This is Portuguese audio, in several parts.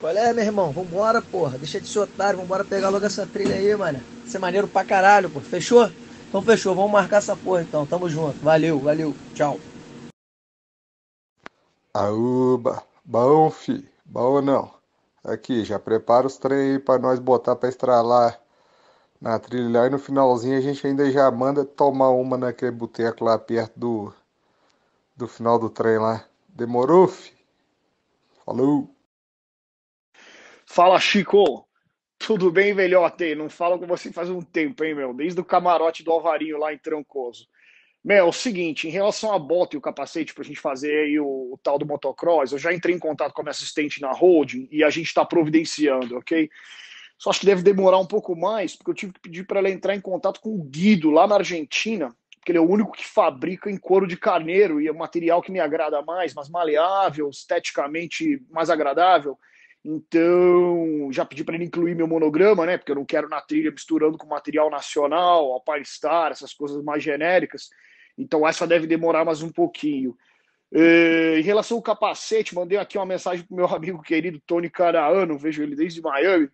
Qual é, meu irmão? Vambora, porra. Deixa de ser otário. Vambora pegar logo essa trilha aí, mano. Isso é maneiro pra caralho, pô. Fechou? Então fechou. Vamos marcar essa porra, então. Tamo junto. Valeu, valeu. Tchau. Aúba. Bom, fi. Bom não. Aqui, já prepara os trem aí pra nós botar pra estralar na trilha. E no finalzinho a gente ainda já manda tomar uma naquele boteco lá perto do, do final do trem lá. Demorou, fi? Falou. Fala, Chico! Tudo bem, velhote? Não falo com você faz um tempo, hein, meu? Desde o camarote do Alvarinho lá em Trancoso. Meu, é o seguinte, em relação à bota e o capacete para a gente fazer aí o, o, tal do motocross, eu já entrei em contato com a minha assistente na holding e a gente está providenciando, ok? Só acho que deve demorar um pouco mais, porque eu tive que pedir para ela entrar em contato com o Guido lá na Argentina, porque ele é o único que fabrica em couro de carneiro e é um material que me agrada mais, mais maleável, esteticamente mais agradável. Então, já pedi para ele incluir meu monograma, né? Porque eu não quero na trilha misturando com material nacional, Alpine Star, essas coisas mais genéricas. Então, essa deve demorar mais um pouquinho. É, em relação ao capacete, mandei aqui uma mensagem para meu amigo querido Tony Caraano, vejo ele desde Miami.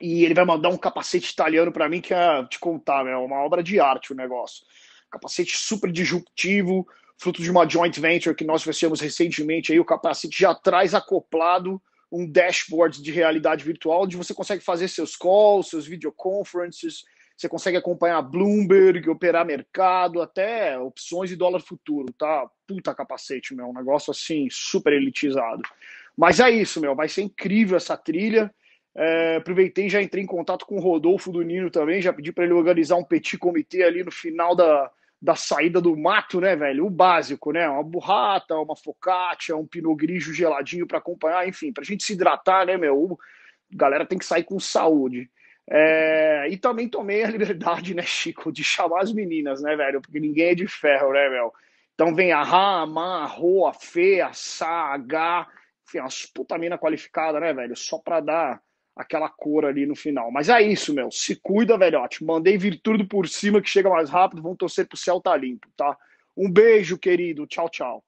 E ele vai mandar um capacete italiano para mim, que é te contar, né? é uma obra de arte o negócio. Capacete super disjuntivo, fruto de uma joint venture que nós fizemos recentemente. Aí o capacete já traz acoplado um dashboard de realidade virtual onde você consegue fazer seus calls, seus videoconferences, você consegue acompanhar Bloomberg, operar mercado, até opções de dólar futuro, tá? Puta capacete, meu, um negócio assim, super elitizado. Mas é isso, meu, vai ser incrível essa trilha. É, aproveitei já entrei em contato com o Rodolfo do Nino também, já pedi para ele organizar um petit comitê ali no final da, da saída do mato, né, velho? O básico, né? Uma burrata, uma focaccia, um pinot grigio geladinho para acompanhar, enfim, para a gente se hidratar, né, meu? A galera tem que sair com saúde. É... e também tomei a liberdade, né, Chico, de chamar as meninas, né, velho? Porque ninguém é de ferro, né, meu? Então vem a Rá, a Má, a Rô, a Fê, a Sá, a Gá, enfim, umas puta mina qualificada, né, velho? Só para dar aquela cor ali no final. Mas é isso, meu. Se cuida, velhote. Mandei vir tudo por cima que chega mais rápido. Vão torcer pro céu tá limpo, tá? Um beijo, querido. Tchau, tchau.